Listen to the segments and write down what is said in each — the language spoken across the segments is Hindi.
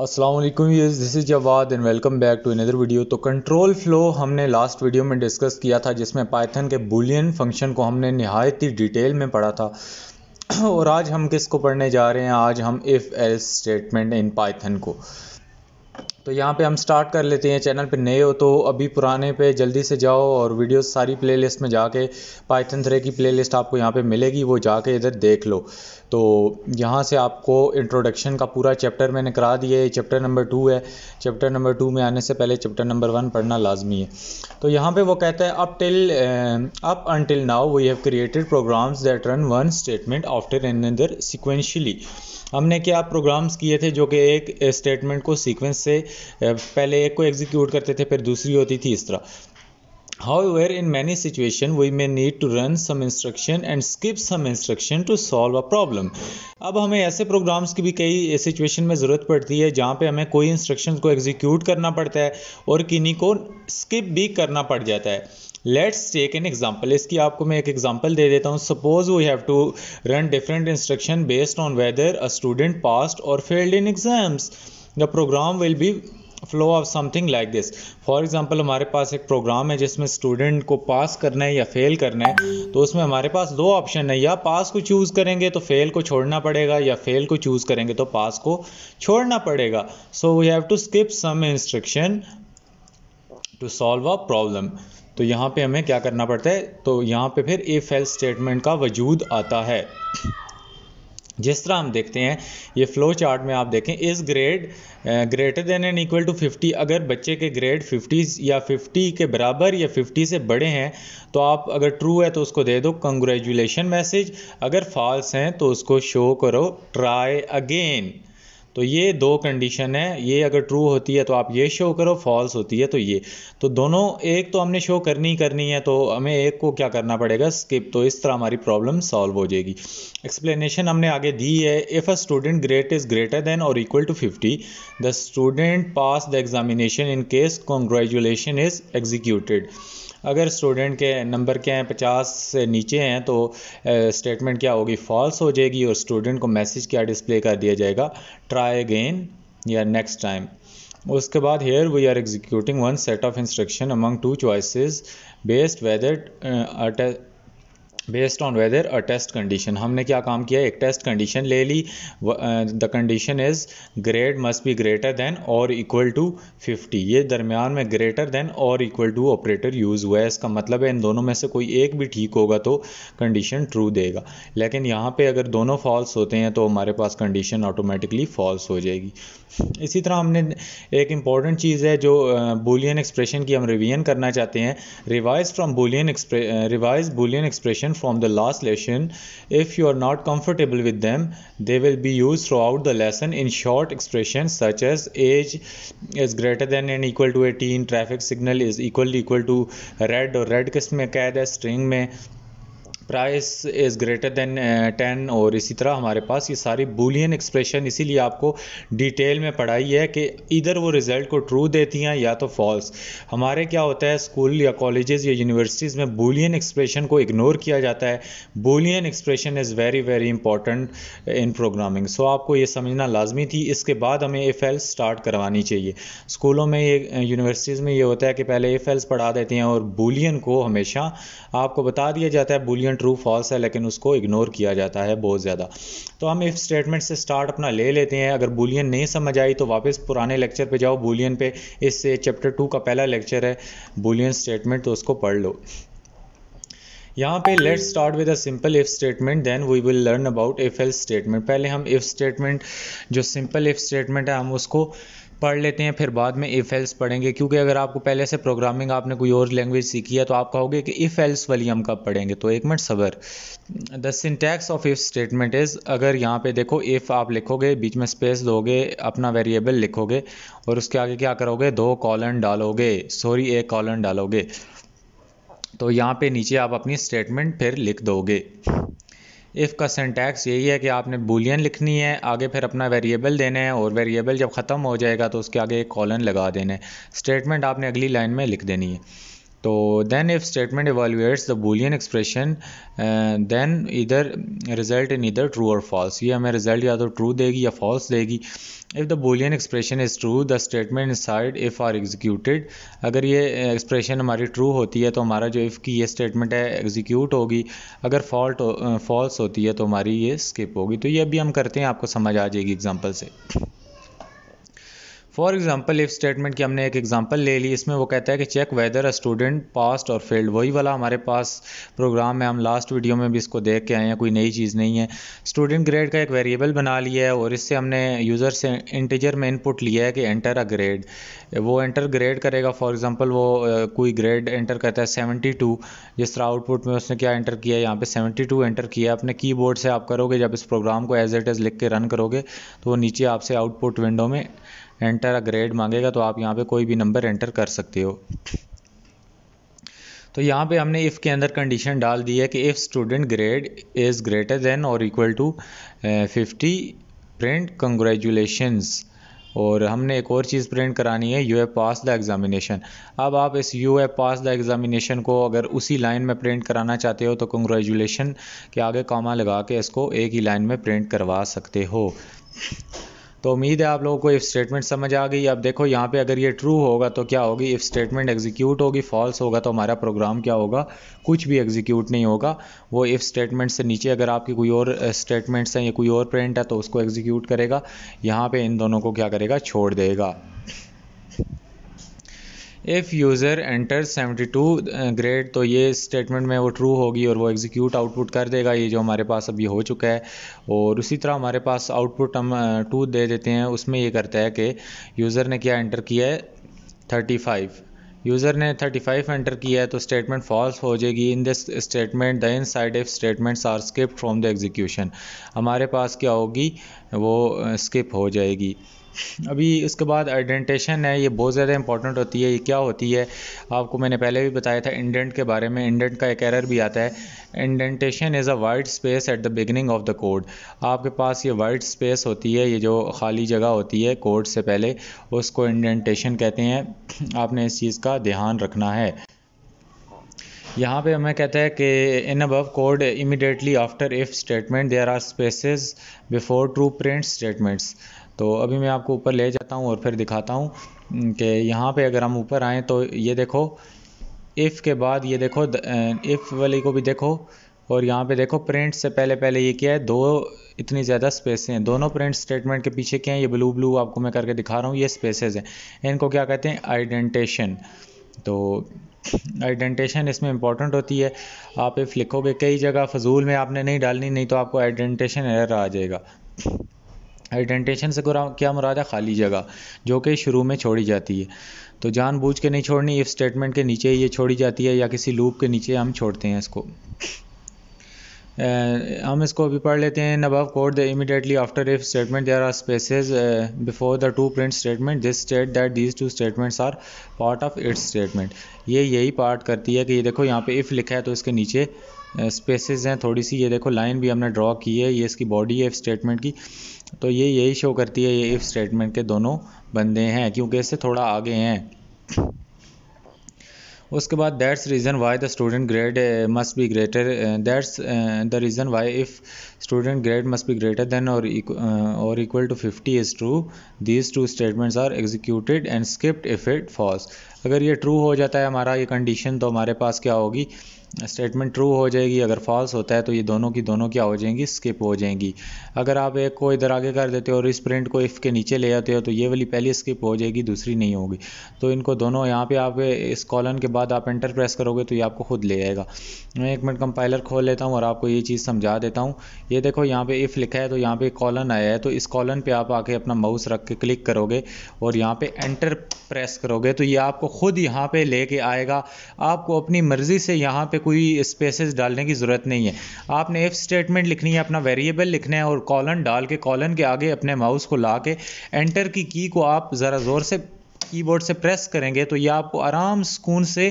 असलम यूज़ this is Jawad and welcome back to another video तो कंट्रोल फ्लो हमने लास्ट वीडियो में डिस्कस किया था जिसमें पाइथन के बुलियन फंक्शन को हमने नहायत ही डिटेल में पढ़ा था और आज हम किसको पढ़ने जा रहे हैं आज हम if else statement in Python को तो यहाँ पे हम स्टार्ट कर लेते हैं चैनल पे नए हो तो अभी पुराने पे जल्दी से जाओ और वीडियो सारी प्लेलिस्ट में जाके पाइथन थ्रे की प्लेलिस्ट आपको यहाँ पे मिलेगी वो जाके इधर देख लो तो यहाँ से आपको इंट्रोडक्शन का पूरा चैप्टर मैंने करा दिया है चैप्टर नंबर टू है चैप्टर नंबर टू में आने से पहले चैप्टर नंबर वन पढ़ना लाजमी है तो यहाँ पर वो कहता है up till up until now we have created programs that run one statement after another sequentially हमने क्या प्रोग्राम्स किए थे जो कि एक स्टेटमेंट को सीक्वेंस से पहले एक को एग्जीक्यूट करते थे फिर दूसरी होती थी इस तरह how in many situation we may need to run some instruction and skip some instruction to solve a problem अब हमें ऐसे प्रोग्राम्स की भी कई सिचुएशन में ज़रूरत पड़ती है जहाँ पे हमें कोई इंस्ट्रक्शन को एग्जीक्यूट करना पड़ता है और किन्हीं को स्किप भी करना पड़ जाता है लेट्स टेक एन एग्जाम्पल इसकी आपको मैं एक एग्जाम्पल दे देता हूँ suppose we have to run different instruction based on whether a student passed और failed in exams the program will be flow of something like this for example हमारे पास एक प्रोग्राम है जिसमें स्टूडेंट को पास करना है या फेल करना है तो उसमें हमारे पास दो ऑप्शन है या पास को चूज़ करेंगे तो फेल को छोड़ना पड़ेगा या फेल को चूज़ करेंगे तो पास को छोड़ना पड़ेगा so we have to skip some instruction to solve a problem तो यहाँ पे हमें क्या करना पड़ता है तो यहाँ पे फिर ए फेल स्टेटमेंट का वजूद आता है जिस तरह हम देखते हैं ये फ्लो चार्ट में आप देखें इस grade greater than and equal to 50 अगर बच्चे के ग्रेड 50 या 50 के बराबर या 50 से बड़े हैं तो आप अगर ट्रू है तो उसको दे दो कंग्रेजुलेशन मैसेज अगर फॉल्स हैं तो उसको शो करो ट्राई अगेन तो ये दो कंडीशन है ये अगर ट्रू होती है तो आप ये शो करो फॉल्स होती है तो ये तो दोनों एक तो हमने शो करनी ही करनी है तो हमें एक को क्या करना पड़ेगा स्किप तो इस तरह हमारी प्रॉब्लम सॉल्व हो जाएगी एक्सप्लेनेशन हमने आगे दी है if a student grade is greater than और equal to fifty the student pass the examination in case congratulation is executed अगर स्टूडेंट के नंबर क्या हैं पचास से नीचे हैं तो स्टेटमेंट क्या होगी फॉल्स हो जाएगी और स्टूडेंट को मैसेज क्या डिस्प्ले कर दिया जाएगा ट्राई अगेन या नेक्स्ट टाइम उसके बाद here we are executing one set of instruction among two choices based whether based on whether a test condition हमने क्या काम किया एक टेस्ट कंडीशन ले ली the condition is grade must be greater than और इक्वल टू 50 ये दरमियान में ग्रेटर देन और इक्वल टू ऑपरेटर यूज़ हुआ है इसका मतलब है इन दोनों में से कोई एक भी ठीक होगा तो कंडीशन ट्रू देगा लेकिन यहाँ पे अगर दोनों फॉल्स होते हैं तो हमारे पास कंडीशन ऑटोमेटिकली फॉल्स हो जाएगी इसी तरह हमने एक इम्पॉर्टेंट चीज़ है जो बुलियन एक्सप्रेशन की हम रिवीजन करना चाहते हैं revise from boolean revise boolean expression from the last lesson. If you are not comfortable with them, they will be used throughout the lesson in short expressions such as age is greater than and equal to 18, traffic signal is equal equal to red or "red" किस में कैद string में price is greater than ten और इसी तरह हमारे पास ये सारी बुलियन एक्सप्रेशन इसीलिए आपको डिटेल में पढ़ाई है कि इधर वो रिज़ल्ट को ट्रू देती हैं या तो फॉल्स हमारे क्या होता है स्कूल या कॉलेजेस या यूनिवर्सिटीज़ में बुलियन एक्सप्रेशन को इग्नोर किया जाता है boolean expression is very very important in programming so आपको ये समझना लाजमी थी इसके बाद हमें एफ एल्स स्टार्ट करवानी चाहिए स्कूलों में ये यूनिवर्सिटीज़ में ये होता है कि पहले एफ एल्स पढ़ा देते हैं और बुलियन को हमेशा आपको बता दिया जाता है बुलियन रिटर्न ट्रू फॉल्स है लेकिन उसको इग्नोर किया जाता है बहुत ज़्यादा तो हम इफ़ स्टेटमेंट से स्टार्ट अपना ले लेते हैं अगर बुलियन नहीं समझ आई तो वापस पुराने लेक्चर पे जाओ बुलियन पे इस चैप्टर टू का पहला लेक्चर है बुलियन स्टेटमेंट तो उसको पढ़ लो यहाँ पे let start with a simple if statement then we will learn about if else statement पहले हम इफ स्टेटमेंट जो सिंपल इफ स्टेटमेंट है हम उसको पढ़ लेते हैं फिर बाद में इफ़ एल्स पढ़ेंगे क्योंकि अगर आपको पहले से प्रोग्रामिंग आपने कोई और लैंग्वेज सीखी है तो आप कहोगे कि इफ़ एल्स वाली हम कब पढ़ेंगे तो एक मिनट सबर the syntax of if statement is अगर यहाँ पे देखो इफ़ आप लिखोगे बीच में स्पेस दोगे अपना वेरिएबल लिखोगे और उसके आगे क्या करोगे दो कॉलन डालोगे सॉरी एक कॉलन डालोगे तो यहाँ पे नीचे आप अपनी स्टेटमेंट फिर लिख दोगे इफ़ का सेंटैक्स यही है कि आपने बुलियन लिखनी है आगे फिर अपना वेरिएबल देना है और वेरिएबल जब ख़त्म हो जाएगा तो उसके आगे एक कॉलन लगा देना है स्टेटमेंट आपने अगली लाइन में लिख देनी है तो then if statement evaluates the boolean expression then इधर रिजल्ट इन इधर ट्रू और फॉल्स ये हमें रिजल्ट या तो ट्रू देगी या फॉल्स देगी if the boolean expression is true the statement inside if are executed अगर ये एक्सप्रेशन uh, हमारी ट्रू होती है तो हमारा जो इफ़ की ये स्टेटमेंट है एग्जीक्यूट होगी अगर फॉल्ट फॉल्स uh, होती है तो हमारी ये स्किप होगी तो ये भी हम करते हैं आपको समझ आ जाएगी एग्जाम्पल से फॉर एग्जाम्पल इफ स्टेटमेंट की हमने एक एग्जाम्पल ले ली इसमें वो कहता है कि check whether a student passed और फेल्ड वही वाला हमारे पास प्रोग्राम है हम लास्ट वीडियो में भी इसको देख के आए हैं कोई नई चीज़ नहीं है स्टूडेंट ग्रेड का एक वेरिएबल बना लिया है और इससे हमने यूज़र से इंटीजर में इनपुट लिया है कि एंटर अ ग्रेड वो एंटर ग्रेड करेगा फॉर एग्ज़ाम्पल वो कोई ग्रेड एंटर करता है सेवेंटी टू जिस तरह आउटपुट में उसने क्या एंटर किया है यहाँ पर सेवेंटी टू एंटर किया है अपने बोर्ड से आप करोगे जब इस प्रोग्राम को एज एट एज लिख के रन करोगे तो वो नीचे आपसे आउटपुट विंडो में एंटर ग्रेड मांगेगा तो आप यहाँ पे कोई भी नंबर एंटर कर सकते हो तो यहाँ पे हमने इफ़ के अंदर कंडीशन डाल दी है कि if student grade is greater than और equal to fifty print congratulations और हमने एक और चीज़ प्रिंट करानी है you are pass the examination अब आप इस you are pass the examination को अगर उसी लाइन में प्रिंट कराना चाहते हो तो कंग्रेचुलेशन के आगे कामा लगा के इसको एक ही लाइन में प्रिंट करवा सकते हो तो उम्मीद है आप लोगों को इफ़ स्टेटमेंट समझ आ गई अब देखो यहाँ पे अगर ये ट्रू होगा तो क्या होगी इफ़ स्टेटमेंट एग्जीक्यूट होगी फॉल्स होगा तो हमारा प्रोग्राम क्या होगा कुछ भी एग्जीक्यूट नहीं होगा वो इफ़ स्टेटमेंट से नीचे अगर आपकी कोई और स्टेटमेंट्स हैं या कोई और प्रिंट है तो उसको एग्जीक्यूट करेगा यहाँ पर इन दोनों को क्या करेगा छोड़ देगा इफ़ यूज़र एंटर 72 ग्रेड तो ये स्टेटमेंट में वो ट्रू होगी और वो एग्जीक्यूट आउटपुट कर देगा ये जो हमारे पास अभी हो चुका है और उसी तरह हमारे पास आउटपुट हम टू uh, दे देते हैं उसमें ये करता है कि यूज़र ने क्या एंटर किया है 35 यूज़र ने 35 एंटर किया है तो स्टेटमेंट फॉल्स हो जाएगी in this statement the inside if statements are skip from the execution हमारे पास क्या होगी वो स्किप uh, हो जाएगी अभी उसके बाद आइडेंटेशन है ये बहुत ज़्यादा इंपॉर्टेंट होती है ये क्या होती है आपको मैंने पहले भी बताया था इंडेंट के बारे में इंडेंट का एक एरर भी आता है indentation is a wide space at the beginning of the code आपके पास ये वाइड स्पेस होती है ये जो खाली जगह होती है कोड से पहले उसको इंडेंटेशन कहते हैं आपने इस चीज़ का ध्यान रखना है यहाँ पे हमें कहता है कि in above code immediately after if statement there are spaces before true print statements तो अभी मैं आपको ऊपर ले जाता हूँ और फिर दिखाता हूँ कि यहाँ पे अगर हम ऊपर आएँ तो ये देखो इफ़ के बाद ये देखो इफ़ वाली को भी देखो और यहाँ पे देखो प्रिंट से पहले पहले ये क्या है दो इतनी ज़्यादा स्पेसें हैं दोनों प्रिंट स्टेटमेंट के पीछे क्या हैं ये ब्लू ब्लू आपको मैं करके दिखा रहा हूँ ये स्पेसेस हैं इनको क्या कहते हैं आइडेंटेशन तो आइडेंटेशन इसमें इंपॉर्टेंट होती है आप इफ़ लिखोगे कई जगह फजूल में आपने नहीं डालनी नहीं तो आपको आइडेंटेशन एयर आ जाएगा हाइडेंटेशन से क्या मुराद है खाली जगह जो कि शुरू में छोड़ी जाती है तो जानबूझ के नहीं छोड़नी इफ़ स्टेटमेंट के नीचे ये छोड़ी जाती है या किसी लूप के नीचे हम छोड़ते हैं इसको हम इसको अभी पढ़ लेते हैं in above code the immediately after if statement there are spaces before the two print statement this state that these two statements are part of its statement ये यही पार्ट करती है कि ये देखो यहाँ पे इफ़ लिखा है तो इसके नीचे स्पेसेस हैं थोड़ी सी ये देखो लाइन भी हमने ड्रॉ की है ये इसकी बॉडी है इफ़ स्टेटमेंट की तो ये यही शो करती है ये इफ़ स्टेटमेंट के दोनों बंदे हैं क्योंकि इससे थोड़ा आगे हैं उसके बाद that's reason why the student grade must be greater that's the reason why if student grade must be greater than और और equal to fifty is true these two statements are executed and skipped if it false अगर ये ट्रू हो जाता है हमारा ये कंडीशन तो हमारे पास क्या होगी स्टेटमेंट ट्रू हो जाएगी अगर फॉल्स होता है तो ये दोनों की दोनों क्या हो जाएंगी स्किप हो जाएंगी अगर आप एक को इधर आगे कर देते हो और इस प्रिंट को इफ़ के नीचे ले आते हो तो ये वाली पहली स्किप हो जाएगी दूसरी नहीं होगी तो इनको दोनों यहाँ पे आप इस कॉलन के बाद आप एंटर प्रेस करोगे तो ये आपको खुद ले आएगा मैं एक मिनट कंपाइलर खोल लेता हूँ और आपको ये चीज़ समझा देता हूँ ये देखो यहाँ पर इफ़ लिखा है तो यहाँ पर कॉलन आया है तो इस कॉलन पर आप आके अपना माउस रख के क्लिक करोगे और यहाँ पर एंटर प्रेस करोगे तो ये आपको ख़ुद यहाँ पे लेके आएगा आपको अपनी मर्ज़ी से यहाँ पे कोई स्पेसेस डालने की ज़रूरत नहीं है आपने एफ स्टेटमेंट लिखनी है अपना वेरिएबल लिखना है और कॉलन डाल के कॉलन के आगे अपने माउस को ला के एंटर की की को आप ज़रा ज़ोर से कीबोर्ड से प्रेस करेंगे तो ये आपको आराम सुकून से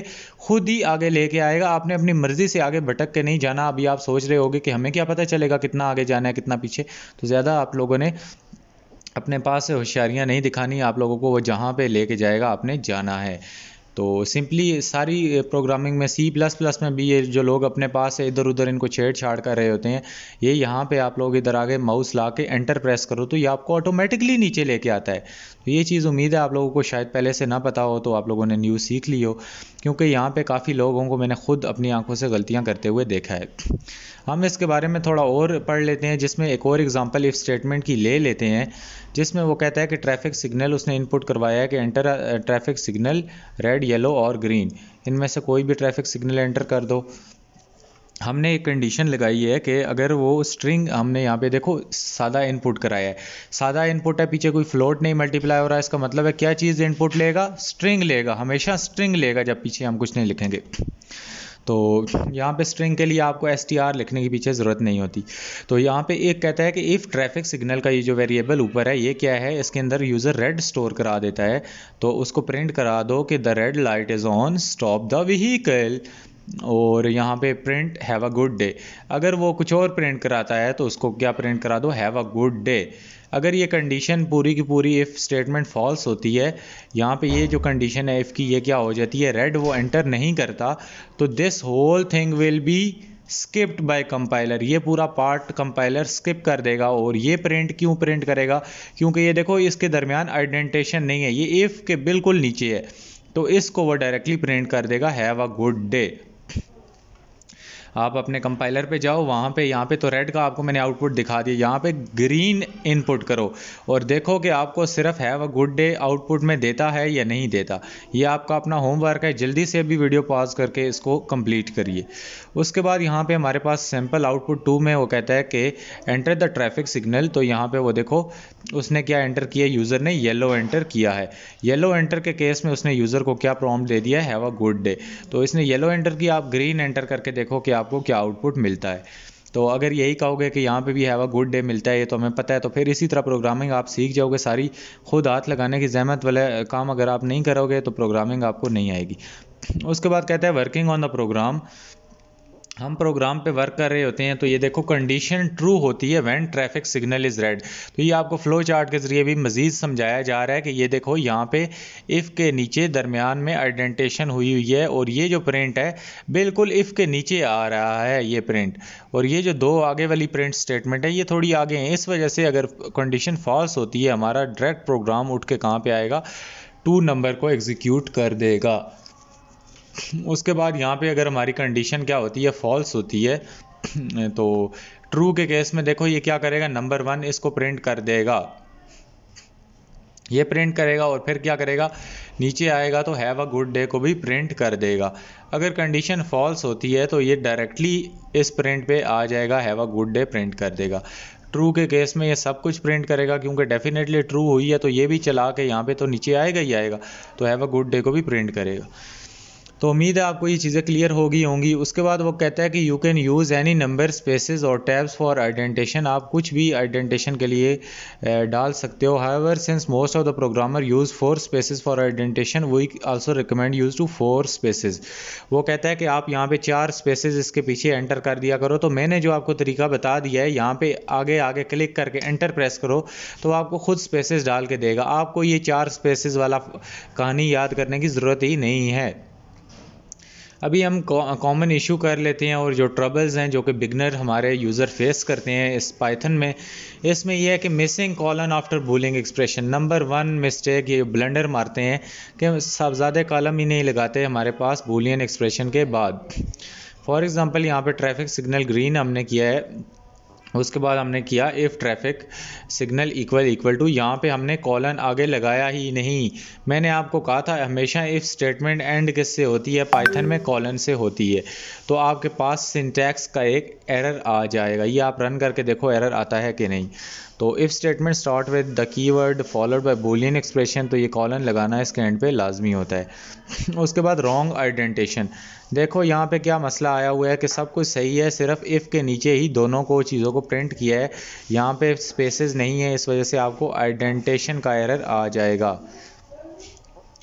खुद ही आगे लेके आएगा आपने अपनी मर्ज़ी से आगे भटक के नहीं जाना अभी आप सोच रहे होगे कि हमें क्या पता चलेगा कितना आगे जाना है कितना पीछे तो ज़्यादा आप लोगों ने अपने पास होशियारियाँ नहीं दिखानी आप लोगों को वो जहाँ पे लेके जाएगा आपने जाना है तो सिंपली सारी प्रोग्रामिंग में सी प्लस प्लस में भी ये जो लोग अपने पास इधर उधर इनको छेड़छाड़ कर रहे होते हैं ये यहाँ पे आप लोग इधर आगे माउस ला के एंटर प्रेस करो तो ये आपको ऑटोमेटिकली नीचे लेके आता है तो ये चीज़ उम्मीद है आप लोगों को शायद पहले से ना पता हो तो आप लोगों ने न्यूज़ सीख ली हो क्योंकि यहाँ पर काफ़ी लोगों को मैंने खुद अपनी आँखों से गलतियाँ करते हुए देखा है हम इसके बारे में थोड़ा और पढ़ लेते हैं जिसमें एक और एग्ज़ाम्पल इस स्टेटमेंट की ले लेते हैं जिसमें वो कहता है कि ट्रैफिक सिग्नल उसने इनपुट करवाया है कि enter traffic signal red yellow और ग्रीन इनमें से कोई भी ट्रैफिक सिग्नल एंटर कर दो हमने एक कंडीशन लगाई है कि अगर वो स्ट्रिंग हमने यहाँ पे देखो सादा इनपुट कराया है सादा इनपुट है पीछे कोई फ्लोट नहीं मल्टीप्लाई हो रहा है इसका मतलब है क्या चीज़ इनपुट लेगा स्ट्रिंग लेगा हमेशा स्ट्रिंग लेगा जब पीछे हम कुछ नहीं लिखेंगे तो यहाँ पे स्ट्रिंग के लिए आपको एस लिखने के पीछे ज़रूरत नहीं होती तो यहाँ पे एक कहता है कि इफ़ ट्रैफिक सिग्नल का ये जो वेरिएबल ऊपर है ये क्या है इसके अंदर यूज़र रेड स्टोर करा देता है तो उसको प्रिंट करा दो कि the red light is on stop the vehicle और यहाँ पे print have a good day अगर वो कुछ और प्रिंट कराता है तो उसको क्या प्रिंट करा दो हैव अ गुड डे अगर ये कंडीशन पूरी की पूरी इफ़ स्टेटमेंट फॉल्स होती है यहाँ पे ये जो कंडीशन है इफ़ की ये क्या हो जाती है रेड वो एंटर नहीं करता तो this whole thing will be skipped by compiler ये पूरा पार्ट कंपाइलर स्किप कर देगा और ये प्रिंट क्यों प्रिंट करेगा क्योंकि ये देखो इसके दरमियान आइडेंटेशन नहीं है ये इफ़ के बिल्कुल नीचे है तो इसको वो डायरेक्टली प्रिंट कर देगा हैव अ गुड डे आप अपने कंपाइलर पे जाओ वहाँ पे यहाँ पे तो रेड का आपको मैंने आउटपुट दिखा दिया यहाँ पे ग्रीन इनपुट करो और देखो कि आपको सिर्फ have a good day output में देता है या नहीं देता ये आपका अपना होमवर्क है जल्दी से भी वीडियो पॉज करके इसको कम्प्लीट करिए उसके बाद यहाँ पर हमारे पास सैम्पल आउटपुट टू में वो कहता है कि एंटर द ट्रैफिक सिग्नल तो यहाँ पर वो देखो उसने क्या एंटर किया यूज़र ने येलो एंटर किया है येलो एंटर के केस में उसने यूज़र को क्या प्रॉम्प्ट दे दिया हैव अ गुड डे तो इसने येलो एंटर किया आप ग्रीन एंटर करके देखो कि आप आपको क्या आउटपुट मिलता है तो अगर यही कहोगे कि यहाँ पे भी हैव अ गुड डे मिलता है ये तो हमें पता है तो फिर इसी तरह प्रोग्रामिंग आप सीख जाओगे सारी खुद हाथ लगाने की जहमत वाले काम अगर आप नहीं करोगे तो प्रोग्रामिंग आपको नहीं आएगी उसके बाद कहते हैं वर्किंग ऑन द प्रोग्राम हम प्रोग्राम पे वर्क कर रहे होते हैं तो ये देखो कंडीशन ट्रू होती है when traffic signal is red तो ये आपको फ्लो चार्ट के ज़रिए भी मज़ीद समझाया जा रहा है कि ये देखो यहाँ पे इफ़ के नीचे दरमियान में आइडेंटेशन हुई हुई है और ये जो प्रिंट है बिल्कुल इफ़ के नीचे आ रहा है ये प्रिंट और ये जो दो आगे वाली प्रिंट स्टेटमेंट है ये थोड़ी आगे हैं इस वजह से अगर कंडीशन फॉल्स होती है हमारा डायरेक्ट प्रोग्राम उठ के कहाँ पर आएगा टू नंबर को एग्जीक्यूट कर देगा उसके बाद यहाँ पे अगर हमारी कंडीशन क्या होती है फॉल्स होती है तो ट्रू के केस में देखो ये क्या करेगा नंबर वन इसको प्रिंट कर देगा ये प्रिंट करेगा और फिर क्या करेगा नीचे आएगा तो हैव अ गुड डे को भी प्रिंट कर देगा अगर कंडीशन फॉल्स होती है तो ये डायरेक्टली इस प्रिंट पे आ जाएगा have a good day print कर देगा ट्रू के केस में ये सब कुछ प्रिंट करेगा क्योंकि डेफिनेटली ट्रू हुई है तो ये भी चला के यहाँ पे तो नीचे आएगा ही आएगा तो हैव अ गुड डे को भी प्रिंट करेगा तो उम्मीद है आपको ये चीज़ें क्लियर होगी होंगी उसके बाद वो कहता है कि you can use any number spaces और टैब्स फॉर आइडेंटेशन आप कुछ भी आइडेंटेशन के लिए डाल सकते हो however since most of the programmer use four spaces for indentation we also recommend use to four spaces वो कहता है कि आप यहाँ पे चार स्पेसेस इसके पीछे एंटर कर दिया करो तो मैंने जो आपको तरीका बता दिया है यहाँ पे आगे आगे क्लिक करके एंटर प्रेस करो तो आपको खुद स्पेसिस डाल के देगा आपको ये चार स्पेसिस वाला कहानी याद करने की ज़रूरत ही नहीं है अभी हम कॉमन इशू कर लेते हैं और जो ट्रबल्स हैं जो कि बिगनर हमारे यूज़र फेस करते हैं इस पाइथन में इसमें यह है कि missing colon after boolean expression number one mistake ये ब्लेंडर मारते हैं कि साहबजादे कॉलम ही नहीं लगाते हमारे पास बोलियन एक्सप्रेशन के बाद फॉर एग्ज़ाम्पल यहाँ पर ट्रैफिक सिग्नल ग्रीन हमने किया है उसके बाद हमने किया if traffic signal equal equal to यहाँ पे हमने कॉलन आगे लगाया ही नहीं मैंने आपको कहा था हमेशा इफ़ स्टेटमेंट एंड किससे होती है पाइथन में कॉलन से होती है तो आपके पास सिंटैक्स का एक एरर आ जाएगा ये आप रन करके देखो एरर आता है कि नहीं तो if statement start with the keyword followed by boolean expression तो ये कॉलन लगाना इसके एंड पे लाजमी होता है उसके बाद रॉन्ग आइडेंटेशन देखो यहाँ पे क्या मसला आया हुआ है कि सब कुछ सही है सिर्फ इफ़ के नीचे ही दोनों को चीज़ों को प्रिंट किया है यहाँ पे स्पेसेस नहीं है इस वजह से आपको आइडेंटेशन का एरर आ जाएगा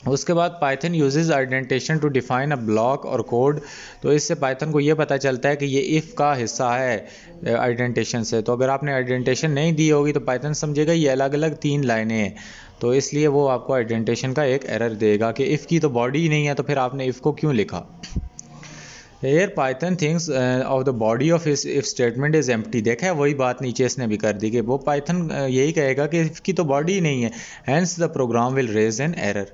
उसके बाद Python uses indentation to define a block और कोड तो इससे पाइथन को ये पता चलता है कि ये इफ़ का हिस्सा है आइडेंटेशन से तो अगर आपने आइडेंटेशन नहीं दी होगी तो पाइथन समझेगा ये अलग अलग तीन लाइनें हैं तो इसलिए वो आपको आइडेंटेशन का एक एरर देगा कि इफ़ की तो बॉडी ही नहीं है तो फिर आपने इफ़ को क्यों लिखा here Python things of the body of इस इफ स्टेटमेंट इज एम्प्टी देखा है वही बात नीचे इसने भी कर दी कि वो पाइथन यही कहेगा कि इफ़ की तो बॉडी ही नहीं है hence the program will raise an error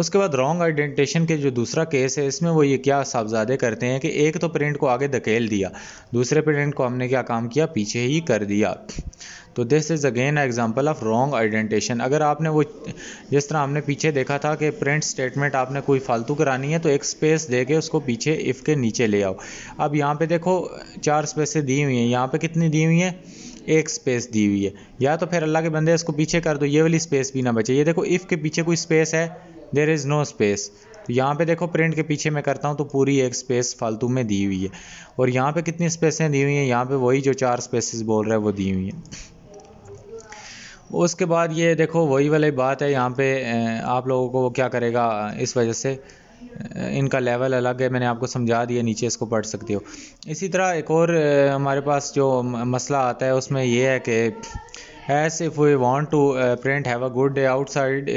उसके बाद रॉन्ग आइडेंटेशन के जो दूसरा केस है इसमें वो ये क्या साहबजादे करते हैं कि एक तो प्रिंट को आगे धकेल दिया दूसरे प्रिंट को हमने क्या काम किया पीछे ही कर दिया तो this is again example of wrong indentation अगर आपने वो जिस तरह हमने पीछे देखा था कि प्रिंट स्टेटमेंट आपने कोई फालतू करानी है तो एक स्पेस दे के उसको पीछे इफ़ के नीचे ले आओ अब यहाँ पे देखो चार स्पेसें दी हुई हैं यहाँ पे कितनी दी हुई हैं एक स्पेस दी हुई है या तो फिर अल्लाह के बंदे इसको पीछे कर दो ये वाली स्पेस भी ना बचे ये देखो इफ़ के पीछे कोई स्पेस है देर इज़ नो स्पेस तो यहाँ पे देखो प्रिंट के पीछे मैं करता हूँ तो पूरी एक स्पेस फालतू में दी हुई है और यहाँ पे कितनी स्पेसें दी हुई हैं यहाँ पे वही जो चार स्पेसेस बोल रहे हैं वो दी हुई हैं उसके बाद ये देखो वही वाली बात है यहाँ पे आप लोगों को वो क्या करेगा इस वजह से इनका लेवल अलग है मैंने आपको समझा दिया नीचे इसको पढ़ सकते हो इसी तरह एक और हमारे पास जो मसला आता है उसमें यह है कि as if we want to print have a good day day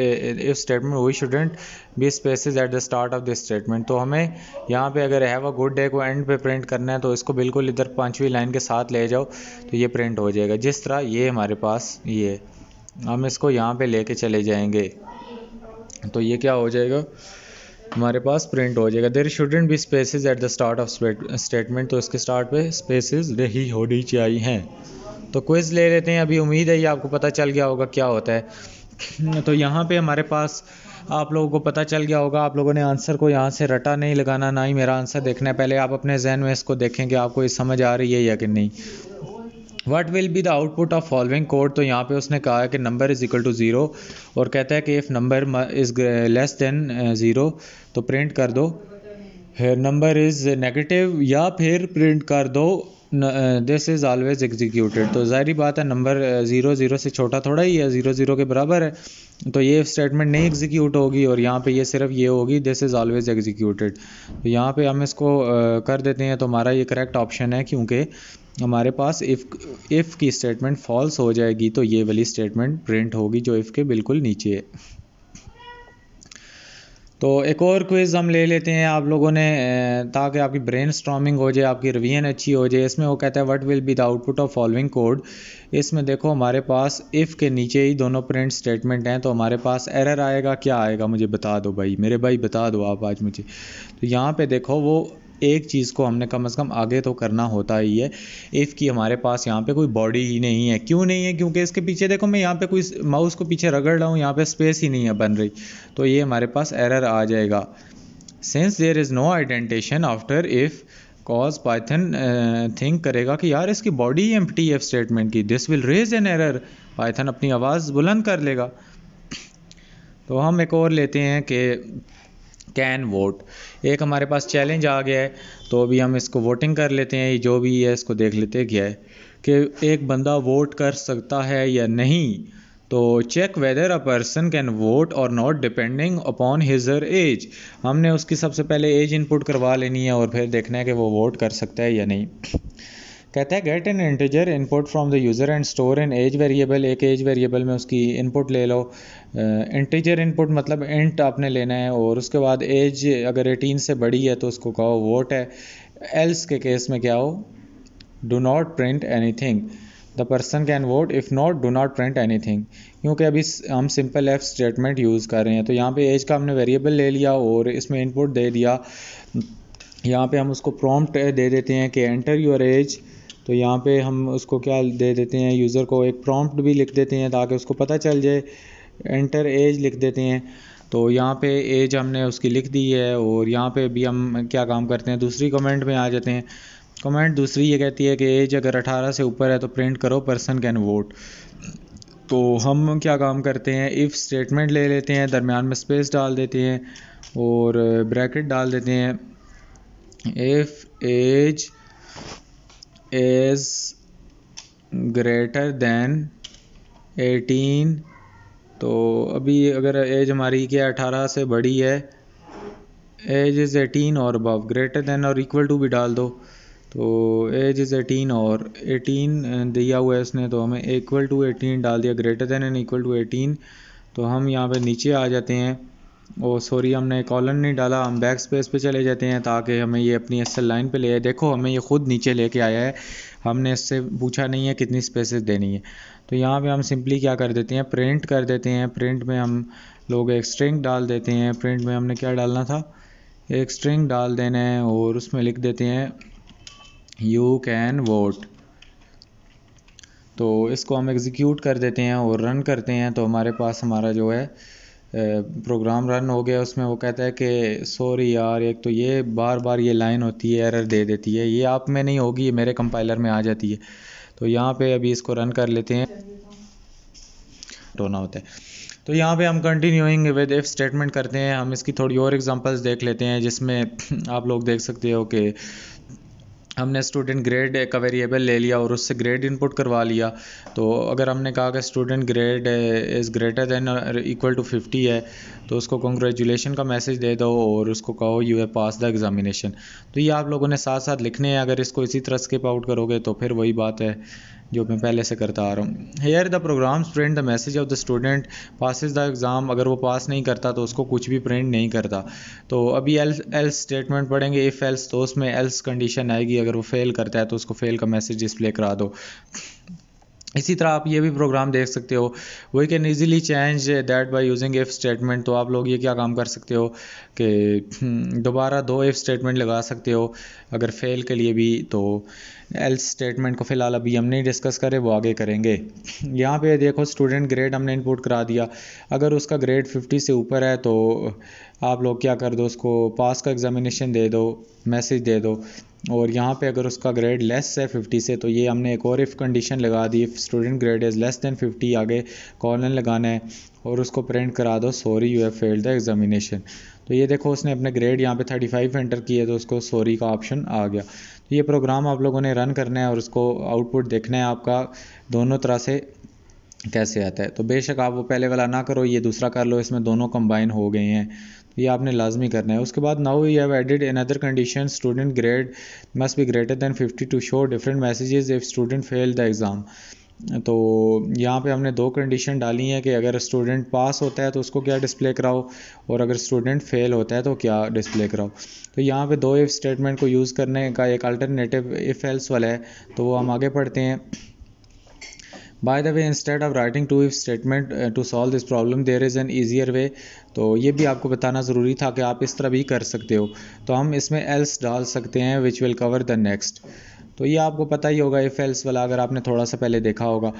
if statement if statement we shouldn't at the start of this statement तो हमें यहाँ पे अगर have गुड डे को एंड पे प्रिंट करना है तो इसको बिल्कुल इधर पांचवी लाइन के साथ ले जाओ तो ये प्रिंट हो जाएगा जिस तरह ये हमारे पास ये हम इसको यहाँ पे लेके चले जाएंगे तो ये क्या हो जाएगा हमारे पास प्रिंट हो जाएगा there shouldn't be spaces at the start of statement तो इसके स्टार्ट पे स्पेसिस रही होनी चाहिए हैं तो क्विज़ ले लेते हैं अभी उम्मीद है ये आपको पता चल गया होगा क्या होता है तो यहाँ पे हमारे पास आप लोगों को पता चल गया होगा आप लोगों ने आंसर को यहाँ से रटा नहीं लगाना ना ही मेरा आंसर देखना है पहले आप अपने जहन में इसको देखें कि आपको ये समझ आ रही है या कि नहीं what will be the output of following code तो यहाँ पे उसने कहा है कि number is equal to zero और कहता है कि if number is less than zero तो प्रिंट कर दो नंबर इज़ नेगेटिव या फिर प्रिंट कर दो दिस इज़ ऑलवेज एग्जीक्यूटेड तो जाहरी बात है नंबर ज़ीरो ज़ीरो से छोटा थोड़ा ही है ज़ीरो ज़ीरो के बराबर है तो ये स्टेटमेंट नहीं एग्जीक्यूट होगी और यहाँ पे ये सिर्फ ये होगी दिस इज़ ऑलवेज एग्जीक्यूटेड तो यहाँ पे हम इसको कर देते हैं तो हमारा ये करेक्ट ऑप्शन है क्योंकि हमारे पास इफ़ इफ़ की स्टेटमेंट फॉल्स हो जाएगी तो ये वाली स्टेटमेंट प्रिंट होगी जो इफ़ के बिल्कुल नीचे है तो एक और क्विज़ हम ले लेते हैं आप लोगों ने ताकि आपकी ब्रेन स्ट्रॉमिंग हो जाए आपकी रिवीजन अच्छी हो जाए इसमें वो कहता है what will be the output of following code इसमें देखो हमारे पास इफ़ के नीचे ही दोनों प्रिंट स्टेटमेंट हैं तो हमारे पास एरर आएगा क्या आएगा मुझे बता दो भाई मेरे भाई बता दो आप आज मुझे तो यहाँ पर देखो वो एक चीज़ को हमने कम से कम आगे तो करना होता ही है इफ़ कि हमारे पास यहाँ पे कोई बॉडी ही नहीं है क्यों नहीं है क्योंकि इसके पीछे देखो मैं यहाँ पे कोई माउस को पीछे रगड़ रहा हूँ यहाँ पे स्पेस ही नहीं है बन रही तो ये हमारे पास एरर आ जाएगा since there is no indentation after if cause Python think करेगा कि यार इसकी बॉडी ही एम टी एफ स्टेटमेंट की this will raise an error Python अपनी आवाज़ बुलंद कर लेगा तो हम एक और लेते हैं कि कैन वोट एक हमारे पास चैलेंज आ गया है तो अभी हम इसको वोटिंग कर लेते हैं जो भी है इसको देख लेते क्या है कि एक बंदा वोट कर सकता है या नहीं तो check whether a person can vote और not depending upon his her age हमने उसकी सबसे पहले एज इनपुट करवा लेनी है और फिर देखना है कि वो वोट कर सकता है या नहीं कहता है get an integer input from the user and store in age variable एक एज वेरिएबल में उसकी इनपुट ले लो इंटीजर इनपुट मतलब इंट आपने लेना है और उसके बाद एज अगर एटीन से बड़ी है तो उसको कहो वोट है एल्स के केस में क्या हो do not print anything the person can vote if not do not print anything क्योंकि अभी हम सिंपल एफ स्टेटमेंट यूज़ कर रहे हैं तो यहाँ पे एज का हमने वेरिएबल ले लिया और इसमें इनपुट दे दिया यहाँ पे हम उसको प्रॉम्प्ट दे देते हैं कि एंटर योर एज तो यहाँ पे हम उसको क्या दे देते हैं यूज़र को एक प्रॉम्प्ट भी लिख देते हैं ताकि उसको पता चल जाए एंटर एज लिख देते हैं तो यहाँ पे एज हमने उसकी लिख दी है और यहाँ पे भी हम क्या काम करते हैं दूसरी कमेंट में आ जाते हैं कमेंट दूसरी ये कहती है कि एज अगर 18 से ऊपर है तो प्रिंट करो पर्सन कैन वोट तो हम क्या काम करते हैं इफ़ स्टेटमेंट ले लेते हैं दरमियान में स्पेस डाल देते हैं और ब्रैकेट डाल देते हैं if age is greater than 18 तो अभी अगर एज हमारी क्या अठारह से बड़ी है एज इज़ एटीन और अबव ग्रेटर देन और इक्वल टू भी डाल दो तो एज इज़ एटीन और एटीन दिया हुआ है इसने तो हमें इक्वल टू एटीन डाल दिया greater than and equal to eighteen तो हम यहाँ पे नीचे आ जाते हैं ओ सॉरी हमने कॉलन नहीं डाला हम बैक स्पेस पे चले जाते हैं ताकि हमें ये अपनी असल लाइन पे ले देखो हमें ये ख़ुद नीचे लेके आया है हमने इससे पूछा नहीं है कितनी स्पेसेस देनी है तो यहाँ पे हम सिंपली क्या कर देते हैं प्रिंट कर देते हैं प्रिंट में हम लोग एक स्ट्रिंग डाल देते हैं प्रिंट में हमने क्या डालना था एक स्ट्रिंग डाल देना है और उसमें लिख देते हैं यू कैन वोट तो इसको हम एग्जीक्यूट कर देते हैं और रन करते हैं तो हमारे पास हमारा जो है प्रोग्राम रन हो गया उसमें वो कहता है कि सॉरी यार एक तो ये बार बार ये लाइन होती है एरर दे देती है ये आप में नहीं होगी ये मेरे कंपाइलर में आ जाती है तो यहाँ पे अभी इसको रन कर लेते हैं टोना होता है तो यहाँ पे हम कंटिन्यूइंग विद इफ़ स्टेटमेंट करते हैं हम इसकी थोड़ी और एग्जांपल्स देख लेते हैं जिसमें आप लोग देख सकते हो कि हमने स्टूडेंट ग्रेड का वेरिएबल ले लिया और उससे ग्रेड इनपुट करवा लिया तो अगर हमने कहा कि student grade is greater than equal to fifty है तो उसको कॉन्ग्रेचुलेशन का मैसेज दे दो और उसको कहो यू है पास द एग्ज़ामिनेशन तो ये आप लोगों ने साथ साथ लिखने हैं अगर इसको इसी तरह स्किप आउट करोगे तो फिर वही बात है जो मैं पहले से करता आ रहा हूँ here the program print the message of the student passes the exam अगर वो पास नहीं करता तो उसको कुछ भी प्रिंट नहीं करता तो अभी एल्स एल्स स्टेटमेंट पढ़ेंगे इफ़ एल्स तो उसमें एल्स कंडीशन आएगी अगर वो फेल करता है तो उसको फेल का मैसेज डिस्प्ले करा दो इसी तरह आप ये भी प्रोग्राम देख सकते हो वही can easily change that by using if statement तो आप लोग ये क्या काम कर सकते हो कि हम्म, दोबारा दो इफ़ स्टेटमेंट लगा सकते हो अगर फेल के लिए भी तो एल्स स्टेटमेंट को फ़िलहाल अभी हम नहीं डिस्कस करें वो आगे करेंगे यहाँ पे देखो स्टूडेंट ग्रेड हमने इनपुट करा दिया अगर उसका ग्रेड 50 से ऊपर है तो आप लोग क्या कर दो उसको पास का एग्ज़ामिनेशन दे दो मैसेज दे दो और यहाँ पे अगर उसका ग्रेड लेस है 50 से तो ये हमने एक और इफ़ कंडीशन लगा दी student grade is less than 50 आगे कॉलन लगाना है और उसको प्रिंट करा दो sorry you have failed the examination तो ये देखो उसने अपने ग्रेड यहाँ पे 35 एंटर किए तो उसको सॉरी का ऑप्शन आ गया ये प्रोग्राम आप लोगों ने रन करना है और उसको आउटपुट देखना है आपका दोनों तरह से कैसे आता है तो बेशक आप वो पहले वाला ना करो ये दूसरा कर लो इसमें दोनों कंबाइन हो गए हैं तो ये आपने लाजमी करना है उसके बाद now you have added another condition student grade must be greater than fifty to show different messages if student fail the exam तो यहाँ पे हमने दो कंडीशन डाली है कि अगर स्टूडेंट पास होता है तो उसको क्या डिस्प्ले कराओ और अगर स्टूडेंट फेल होता है तो क्या डिस्प्ले कराओ तो यहाँ पे दो इफ़ स्टेटमेंट को यूज़ करने का एक अल्टरनेटिव इफ़ एल्स वाला है तो वो हम आगे पढ़ते हैं by the way instead of writing two if statement to solve this problem there is an easier way तो ये भी आपको बताना ज़रूरी था कि आप इस तरह भी कर सकते हो तो हम इसमें एल्स डाल सकते हैं which will cover the next तो ये आपको पता ही होगा इफ़ एल्स वाला अगर आपने थोड़ा सा पहले देखा होगा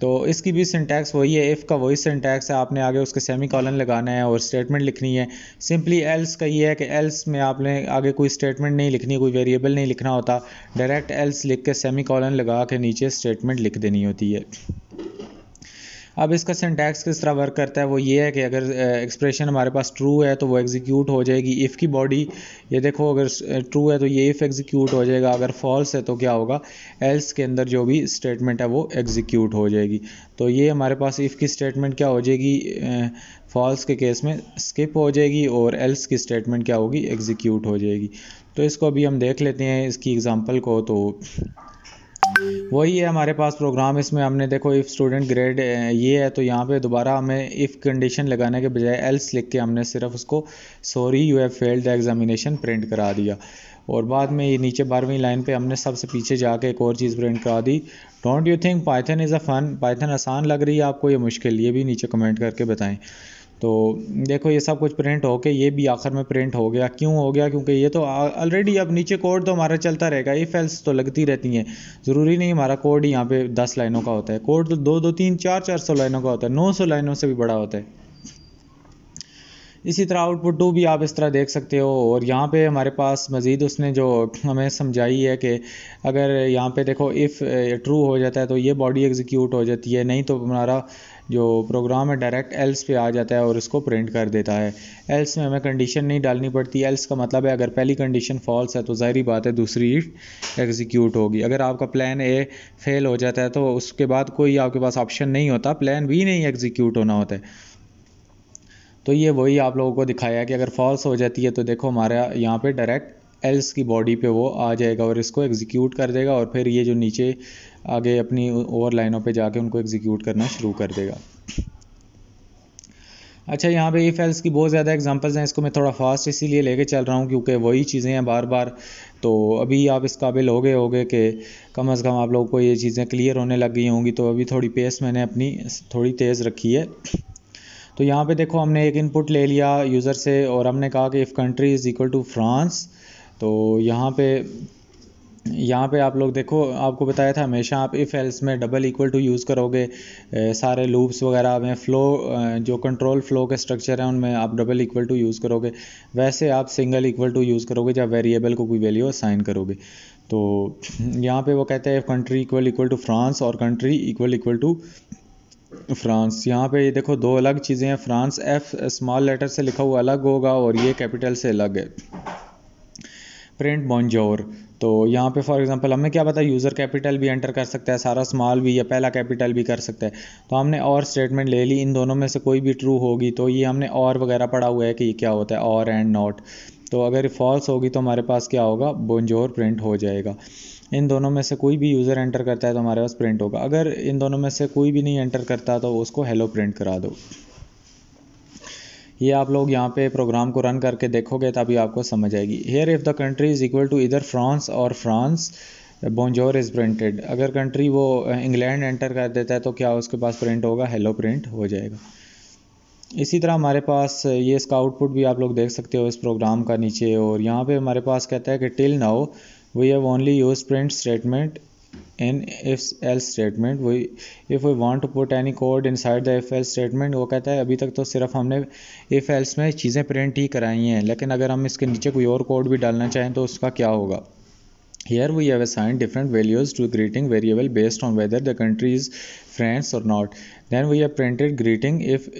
तो इसकी भी सिंटैक्स वही है इफ़ का वही सिंटैक्स है आपने आगे उसके सेमी कॉलन लगाना है और स्टेटमेंट लिखनी है सिंपली एल्स का ये है कि एल्स में आपने आगे कोई स्टेटमेंट नहीं लिखनी कोई वेरिएबल नहीं लिखना होता डायरेक्ट एल्स लिख के सेमी कॉलन लगा के नीचे स्टेटमेंट लिख देनी होती है अब इसका सिंटैक्स किस तरह वर्क करता है वो ये है कि अगर एक्सप्रेशन हमारे पास ट्रू है तो वो एग्जीक्यूट हो जाएगी इफ़ की बॉडी ये देखो अगर ट्रू है तो ये इफ़ एग्जीक्यूट हो जाएगा अगर फॉल्स है तो क्या होगा एल्स के अंदर जो भी स्टेटमेंट है वो एग्जीक्यूट हो जाएगी तो ये हमारे पास इफ़ की स्टेटमेंट क्या हो जाएगी फॉल्स के केस में स्किप हो जाएगी और एल्स की स्टेटमेंट क्या होगी एग्जीक्यूट हो जाएगी तो इसको अभी हम देख लेते हैं इसकी एग्ज़ाम्पल को तो वही है हमारे पास प्रोग्राम इसमें हमने देखो इफ़ स्टूडेंट ग्रेड ये है तो यहाँ पे दोबारा हमें इफ़ कंडीशन लगाने के बजाय एल्स लिख के हमने सिर्फ उसको sorry you have failed the examination print करा दिया और बाद में ये नीचे बारहवीं लाइन पे हमने सबसे पीछे जाके एक और चीज़ प्रिंट करा दी don't you think Python is a fun Python आसान लग रही है आपको ये मुश्किल ये भी नीचे कमेंट करके बताएं तो देखो ये सब कुछ प्रिंट होके ये भी आखिर में प्रिंट हो गया क्यों हो गया क्योंकि ये तो ऑलरेडी अब नीचे कोड तो हमारा चलता रहेगा इफ़ एल्स तो लगती रहती हैं ज़रूरी नहीं हमारा कोड ही यहाँ पे दस लाइनों का होता है कोड तो दो दो तीन चार चार सौ लाइनों का होता है नौ सौ लाइनों से भी बड़ा होता है इसी तरह आउटपुट टू भी आप इस तरह देख सकते हो और यहाँ पे हमारे पास मज़ीद उसने जो हमें समझाई है कि अगर यहाँ पे देखो इफ़ ट्रू eh, हो जाता है तो ये बॉडी एग्जीक्यूट हो जाती है नहीं तो हमारा जो प्रोग्राम है डायरेक्ट एल्स पे आ जाता है और इसको प्रिंट कर देता है एल्स में हमें कंडीशन नहीं डालनी पड़ती एल्स का मतलब है अगर पहली कंडीशन फॉल्स है तो ज़ाहरी बात है दूसरी एग्जीक्यूट होगी अगर आपका प्लान ए फेल हो जाता है तो उसके बाद कोई आपके पास ऑप्शन नहीं होता प्लान बी नहीं एग्जीक्यूट होना होता है तो ये वही आप लोगों को दिखाया कि अगर फॉल्स हो जाती है तो देखो हमारा यहाँ पे डायरेक्ट एल्स की बॉडी पे वो आ जाएगा और इसको एग्जीक्यूट कर देगा और फिर ये जो नीचे आगे अपनी और लाइनों पे जाके उनको एग्जीक्यूट करना शुरू कर देगा अच्छा यहाँ पे इफ़ एल्स की बहुत ज़्यादा एग्जांपल्स हैं इसको मैं थोड़ा फास्ट इसीलिए लेके चल रहा हूँ क्योंकि वही चीज़ें हैं बार बार तो अभी आप इस काबिल हो गए गए कि कम अज़ कम आप लोगों को ये चीज़ें क्लियर होने लग गई होंगी तो अभी थोड़ी पेस मैंने अपनी थोड़ी तेज़ रखी है तो यहाँ पे देखो हमने एक इनपुट ले लिया यूज़र से और हमने कहा कि if country is equal to France तो यहाँ पे यहाँ पे आप लोग देखो आपको बताया था हमेशा आप इफ़ एल्स में डबल इक्वल टू यूज़ करोगे सारे लूप्स वगैरह में फ़्लो जो कंट्रोल फ्लो के स्ट्रक्चर है उनमें आप डबल इक्वल टू यूज़ करोगे वैसे आप सिंगल इक्वल टू यूज़ करोगे जब वेरिएबल को कोई वैल्यू असाइन करोगे तो यहाँ पे वो कहते हैं country equal equal to France और country equal equal to France यहाँ पे ये देखो दो अलग चीज़ें हैं फ्रांस एफ स्मॉल लेटर से लिखा हुआ अलग होगा और ये कैपिटल से अलग है प्रिंट बॉन्जोर तो यहाँ पे फॉर एग्जांपल हमें क्या पता यूज़र कैपिटल भी एंटर कर सकता है सारा स्मॉल भी या पहला कैपिटल भी कर सकता है तो हमने और स्टेटमेंट ले ली इन दोनों में से कोई भी ट्रू होगी तो ये हमने और वगैरह पढ़ा हुआ है कि ये क्या होता है और एंड नॉट तो अगर फॉल्स होगी तो हमारे पास क्या होगा बोनजोर प्रिंट हो जाएगा इन दोनों में से कोई भी यूज़र एंटर करता है तो हमारे पास प्रिंट होगा अगर इन दोनों में से कोई भी नहीं एंटर करता तो उसको हेलो प्रिंट करा दो ये आप लोग यहाँ पे प्रोग्राम को रन करके देखोगे तभी आपको समझ आएगी here if the country is equal to इधर फ्रांस और फ्रांस बोंजोर इज़ प्रिंटेड अगर कंट्री वो इंग्लैंड uh, एंटर कर देता है तो क्या उसके पास प्रिंट होगा हेलो प्रिंट हो जाएगा इसी तरह हमारे पास uh, ये इसका आउटपुट भी आप लोग देख सकते हो इस प्रोग्राम का नीचे और यहाँ पे हमारे पास कहता है कि till now we have only use print statement in if else statement वही if we want to put any code inside the if else statement वो कहता है अभी तक तो सिर्फ हमने एफ एल्स में चीज़ें प्रिंट ही कराई हैं लेकिन अगर हम इसके नीचे कोई और कोड भी डालना चाहें तो उसका क्या होगा here we have assigned different values to greeting variable based on whether the country is France और not then we have printed greeting if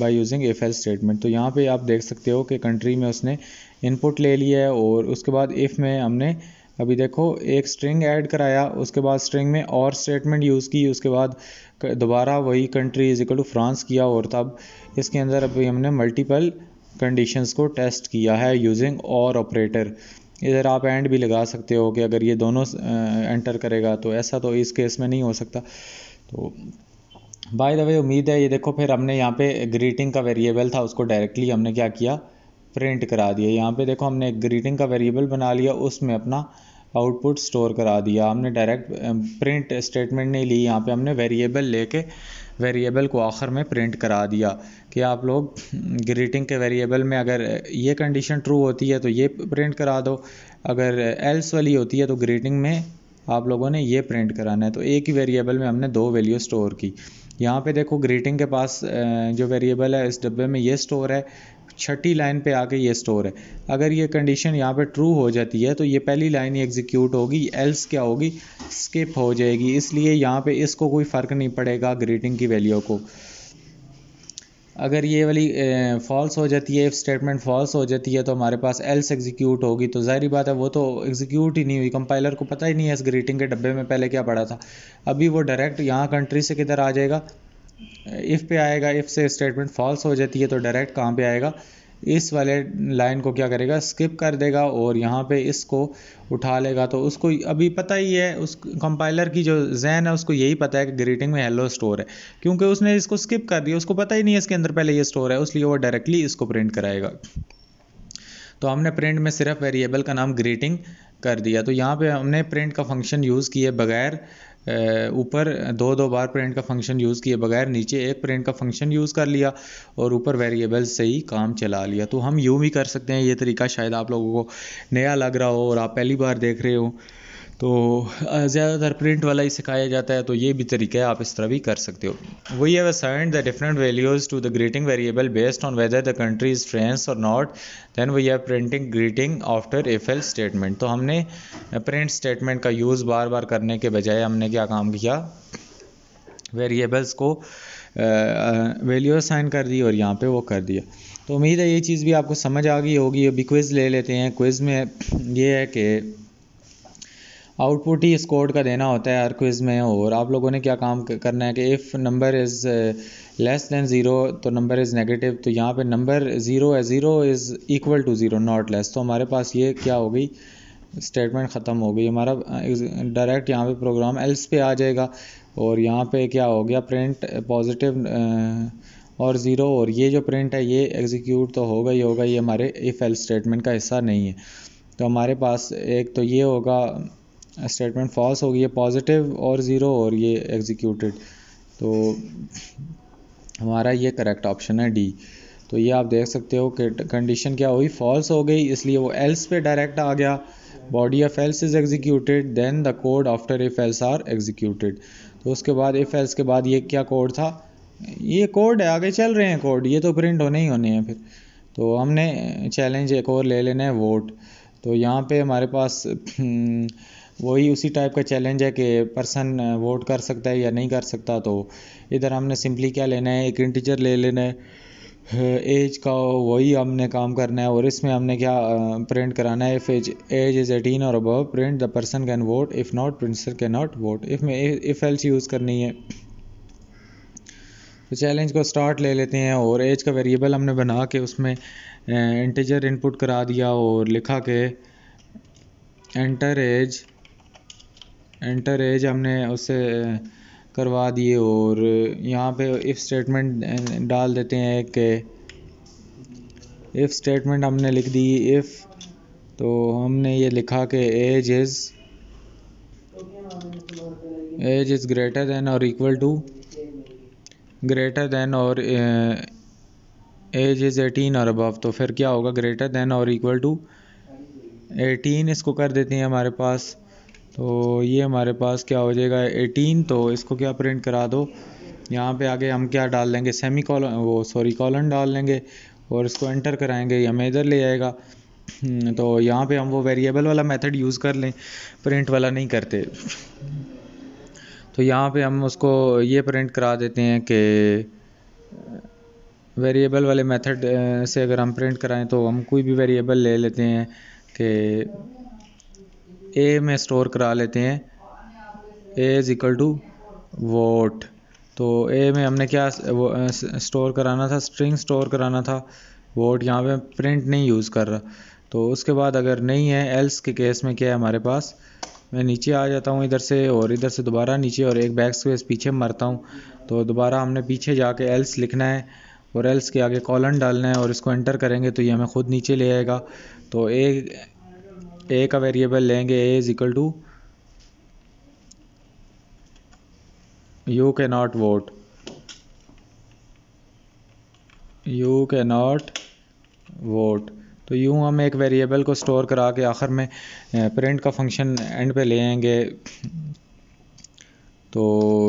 by using if else statement तो यहाँ पर आप देख सकते हो कि कंट्री में उसने इनपुट ले लिया है और उसके बाद इफ में हमने अभी देखो एक स्ट्रिंग ऐड कराया उसके बाद स्ट्रिंग में और स्टेटमेंट यूज़ की उसके बाद दोबारा वही country is equal to France किया और तब इसके अंदर अभी हमने मल्टीपल कंडीशंस को टेस्ट किया है यूजिंग और ऑपरेटर इधर आप एंड भी लगा सकते हो कि अगर ये दोनों एंटर करेगा तो ऐसा तो इस केस में नहीं हो सकता तो बाय द वे उम्मीद है ये देखो फिर हमने यहाँ पे ग्रीटिंग का वेरिएबल था उसको डायरेक्टली हमने क्या किया प्रिंट करा दिया यहाँ पे देखो हमने एक ग्रीटिंग का वेरिएबल बना लिया उसमें अपना आउटपुट स्टोर करा दिया हमने डायरेक्ट प्रिंट स्टेटमेंट नहीं ली यहाँ पे हमने वेरिएबल लेके वेरिएबल को आखिर में प्रिंट करा दिया कि आप लोग ग्रीटिंग के वेरिएबल में अगर ये कंडीशन ट्रू होती है तो ये प्रिंट करा दो अगर एल्स वाली होती है तो ग्रीटिंग में आप लोगों ने ये प्रिंट कराना है तो एक ही वेरिएबल में हमने दो वैल्यू स्टोर की यहाँ पे देखो ग्रीटिंग के पास जो वेरिएबल है इस डब्बे में ये स्टोर है छठी लाइन पे आके ये स्टोर है अगर ये कंडीशन यहाँ पे ट्रू हो जाती है तो ये पहली लाइन ही एग्जीक्यूट होगी एल्स क्या होगी स्किप हो जाएगी इसलिए यहाँ पे इसको कोई फ़र्क नहीं पड़ेगा ग्रीटिंग की वैल्यू को अगर ये वाली फॉल्स हो जाती है इफ़ स्टेटमेंट फॉल्स हो जाती है तो हमारे पास एल्स एग्जीक्यूट होगी तो जाहिर बात है वो तो एग्जीक्यूट ही नहीं हुई कंपाइलर को पता ही नहीं है इस ग्रीटिंग के डब्बे में पहले क्या पड़ा था अभी वो डायरेक्ट यहाँ कंट्री से किधर आ जाएगा इफ़ पे आएगा इफ़ से स्टेटमेंट फॉल्स हो जाती है तो डायरेक्ट कहाँ पे आएगा इस वाले लाइन को क्या करेगा स्किप कर देगा और यहाँ पे इसको उठा लेगा तो उसको अभी पता ही है उस कंपाइलर की जो जैन है उसको यही पता है कि ग्रीटिंग में हेलो स्टोर है क्योंकि उसने इसको स्किप कर दिया उसको पता ही नहीं है इसके अंदर पहले ये स्टोर है उसलिए वो डायरेक्टली इसको प्रिंट कराएगा तो हमने प्रिंट में सिर्फ वेरिएबल का नाम ग्रीटिंग कर दिया तो यहाँ पे हमने प्रिंट का फंक्शन यूज़ किए बगैर ऊपर दो दो बार प्रिंट का फंक्शन यूज़ किए बगैर नीचे एक प्रिंट का फंक्शन यूज़ कर लिया और ऊपर वेरिएबल से ही काम चला लिया तो हम यूँ भी कर सकते हैं ये तरीका शायद आप लोगों को नया लग रहा हो और आप पहली बार देख रहे हो तो ज़्यादातर प्रिंट वाला ही सिखाया जाता है तो ये भी तरीका है आप इस तरह भी कर सकते हो we have assigned the different values to the greeting variable based on whether the country is France और not then we have printing greeting after if else statement तो हमने प्रिंट स्टेटमेंट का यूज़ बार बार करने के बजाय हमने क्या काम किया वेरिएबल्स को वैल्यू असाइन कर दी और यहाँ पे वो कर दिया तो उम्मीद है ये चीज़ भी आपको समझ आ गई होगी अभी क्विज़ ले लेते हैं क्विज़ में ये है कि आउटपुट ही इस का देना होता है हर क्विज़ में और आप लोगों ने क्या काम करना है कि if number is less than zero तो नंबर इज़ नेगेटिव तो यहाँ पे नंबर ज़ीरो है zero is equal to zero not less तो हमारे पास ये क्या हो गई स्टेटमेंट ख़त्म हो गई हमारा डायरेक्ट uh, यहाँ पे प्रोग्राम एल्स पे आ जाएगा और यहाँ पे क्या हो गया प्रिंट पॉजिटिव uh, और ज़ीरो और ये जो प्रिंट है ये एग्जीक्यूट तो होगा ही होगा ये हमारे इफ़ एल्स स्टेटमेंट का हिस्सा नहीं है तो हमारे पास एक तो ये होगा स्टेटमेंट फॉल्स हो गई ये पॉजिटिव और ज़ीरो और ये एग्जीक्यूटेड तो हमारा ये करेक्ट ऑप्शन है डी तो ये आप देख सकते हो कि कंडीशन क्या हुई फॉल्स हो गई इसलिए वो एल्स पे डायरेक्ट आ गया body of else is executed then the code after if else are executed तो उसके बाद इफ एल्स के बाद ये क्या कोड था ये कोड है आगे चल रहे हैं कोड ये तो प्रिंट होने ही होने हैं फिर तो हमने चैलेंज एक और ले लेना है वोट तो यहाँ पे हमारे पास हम्म, वही उसी टाइप का चैलेंज है कि पर्सन वोट कर सकता है या नहीं कर सकता तो इधर हमने सिंपली क्या लेना है एक इंटीजर ले लेना है एज का वही हमने काम करना है और इसमें हमने क्या प्रिंट कराना है if age age is eighteen और above print the person can vote if not person can not vote if में इफ़ एल्स यूज़ करनी है तो चैलेंज को स्टार्ट ले लेते हैं और एज का वेरिएबल हमने बना के उसमें इंटीजर इनपुट करा दिया और लिखा के एंटर एज इंटर एज हमने उससे करवा दिए और यहाँ पे इफ़ स्टेटमेंट डाल देते हैं कि इफ़ स्टेटमेंट हमने लिख दी इफ़ तो हमने ये लिखा कि age is age is greater than और इक्वल टू ग्रेटर दैन और एज इज़ एटीन और अबव तो फिर क्या होगा ग्रेटर देन और इक्वल टू एटीन इसको कर देते हैं हमारे पास तो ये हमारे पास क्या हो जाएगा एटीन तो इसको क्या प्रिंट करा दो यहाँ पे आगे हम क्या डाल लेंगे सेमी कॉलन वो सॉरी कॉलन डाल लेंगे और इसको एंटर कराएंगे ये हमें इधर ले जाएगा हम्म, तो यहाँ पे हम वो वेरिएबल वाला मेथड यूज़ कर लें प्रिंट वाला नहीं करते तो यहाँ पे हम उसको ये प्रिंट करा देते हैं कि वेरिएबल वाले मेथड से अगर हम प्रिंट कराएं तो हम कोई भी वेरिएबल ले लेते हैं कि ए में स्टोर करा लेते हैं A is equal to vote तो ए में हमने क्या स्टोर कराना था स्ट्रिंग स्टोर कराना था वोट यहाँ पे प्रिंट नहीं यूज़ कर रहा तो उसके बाद अगर नहीं है एल्स के केस में क्या है हमारे पास मैं नीचे आ जाता हूँ इधर से और इधर से दोबारा नीचे और एक बैक स्पेस पीछे मरता हूँ तो दोबारा हमने पीछे जाके एल्स लिखना है और एल्स के आगे कॉलन डालना है और इसको एंटर करेंगे तो ये हमें खुद नीचे ले आएगा तो ए ए का वेरिएबल लेंगे A is equal to U K not vote U K not vote तो यू हम एक वेरिएबल को स्टोर करा के आखिर में प्रिंट का फंक्शन एंड पे लेंगे तो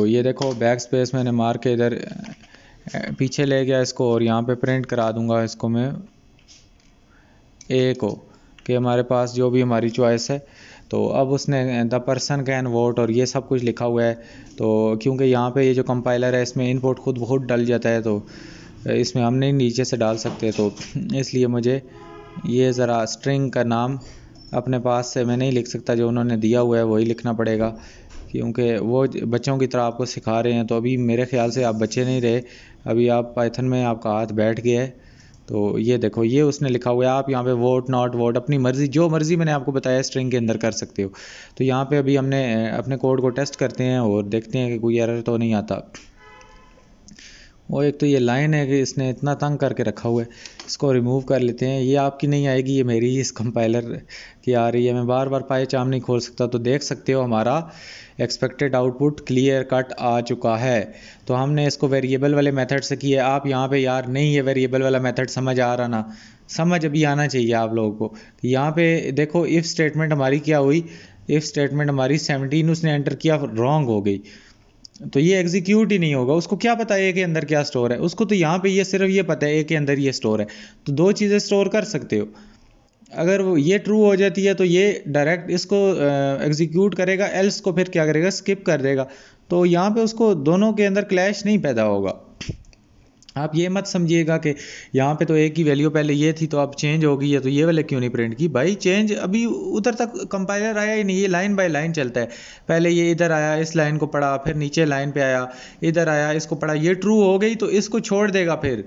ये देखो बैक स्पेस मैंने मार के इधर पीछे ले गया इसको और यहाँ पे प्रिंट करा दूंगा इसको मैं ए को कि हमारे पास जो भी हमारी चॉइस है तो अब उसने द पर्सन कैन वोट और ये सब कुछ लिखा हुआ है तो क्योंकि यहाँ पे ये जो कंपाइलर है इसमें इनपुट खुद बहुत डल जाता है तो इसमें हम नहीं नीचे से डाल सकते तो इसलिए मुझे ये ज़रा स्ट्रिंग का नाम अपने पास से मैं नहीं लिख सकता जो उन्होंने दिया हुआ है वही लिखना पड़ेगा क्योंकि वो बच्चों की तरह आपको सिखा रहे हैं तो अभी मेरे ख्याल से आप बच्चे नहीं रहे अभी आप पाइथन में आपका हाथ बैठ गया है तो ये देखो ये उसने लिखा हुआ है आप यहाँ पे वोट नॉट वोट अपनी मर्ज़ी जो मर्ज़ी मैंने आपको बताया स्ट्रिंग के अंदर कर सकते हो तो यहाँ पे अभी हमने अपने कोड को टेस्ट करते हैं और देखते हैं कि कोई एरर तो नहीं आता वो एक तो ये लाइन है कि इसने इतना तंग करके रखा हुआ है इसको रिमूव कर लेते हैं ये आपकी नहीं आएगी ये मेरी ही इस कंपाइलर की आ रही है मैं बार बार पाए चाम नहीं खोल सकता तो देख सकते हो हमारा एक्सपेक्टेड आउटपुट क्लियर कट आ चुका है तो हमने इसको वेरिएबल वाले मेथड से किया आप यहाँ पे यार नहीं ये वेरिएबल वाला मेथड समझ आ रहा ना समझ अभी आना चाहिए आप लोगों को तो यहाँ पे देखो इफ़ स्टेटमेंट हमारी क्या हुई इफ़ स्टेटमेंट हमारी सेवनटीन उसने एंटर किया रॉन्ग हो गई तो ये एग्जीक्यूट ही नहीं होगा उसको क्या पता है ए के अंदर क्या स्टोर है उसको तो यहाँ पे ये सिर्फ ये पता है ए के अंदर ये स्टोर है तो दो चीज़ें स्टोर कर सकते हो अगर वो ये ट्रू हो जाती है तो ये डायरेक्ट इसको एग्जीक्यूट करेगा एल्स को फिर क्या करेगा स्किप कर देगा तो यहाँ पे उसको दोनों के अंदर क्लैश नहीं पैदा होगा आप ये मत समझिएगा कि यहाँ पे तो एक ही वैल्यू पहले ये थी तो अब चेंज हो गई है तो ये वाले क्यों नहीं प्रिंट की भाई चेंज अभी उधर तक कंपाइलर आया ही नहीं ये लाइन बाय लाइन चलता है पहले ये इधर आया इस लाइन को पढ़ा फिर नीचे लाइन पे आया इधर आया इसको पढ़ा ये ट्रू हो गई तो इसको छोड़ देगा फिर